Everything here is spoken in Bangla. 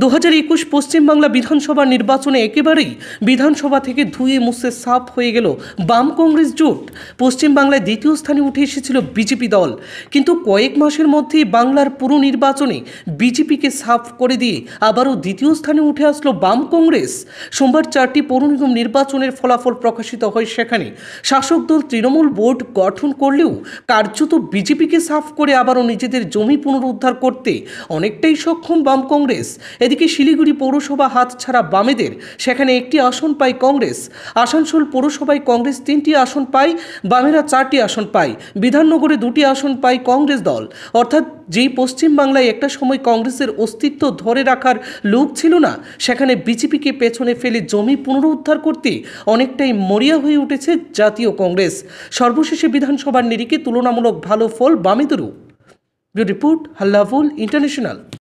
দু হাজার একুশ পশ্চিমবাংলা বিধানসভা নির্বাচনে একেবারেই বিধানসভা থেকে ধুয়ে মুসে সাফ হয়ে গেল বাম কংগ্রেস জোট পশ্চিমবাংলায় দ্বিতীয় স্থানে উঠে এসেছিল বিজেপি দল কিন্তু কয়েক মাসের মধ্যেই বাংলার পুরো নির্বাচনে বিজেপিকে সাফ করে দিয়ে আবারও দ্বিতীয় স্থানে উঠে আসলো বাম কংগ্রেস সোমবার চারটি পৌর নিগম নির্বাচনের ফলাফল প্রকাশিত হয় সেখানে শাসক দল তৃণমূল বোর্ড গঠন করলেও কার্যত বিজেপিকে সাফ করে আবারও নিজেদের জমি পুনরুদ্ধার করতে অনেকটাই সক্ষম বাম কংগ্রেস এদিকে শিলিগুড়ি পৌরসভা হাত ছাড়া বামেদের সেখানে একটি আসন পায় কংগ্রেস আসানসোল পৌরসভায় কংগ্রেস তিনটি আসন পায় বামেরা চারটি আসন পায় বিধাননগরে দুটি আসন পায় কংগ্রেস দল অর্থাৎ যেই পশ্চিমবাংলায় একটা সময় কংগ্রেসের অস্তিত্ব ধরে রাখার লোক ছিল না সেখানে বিজেপিকে পেছনে ফেলে জমি পুনরুদ্ধার করতে অনেকটাই মরিয়া হয়ে উঠেছে জাতীয় কংগ্রেস সর্বশেষে বিধানসভার নিরিখে তুলনামূলক ভালো ফল বামেদেরও রিপোর্ট হাল্লাফুল ইন্টারন্যাশনাল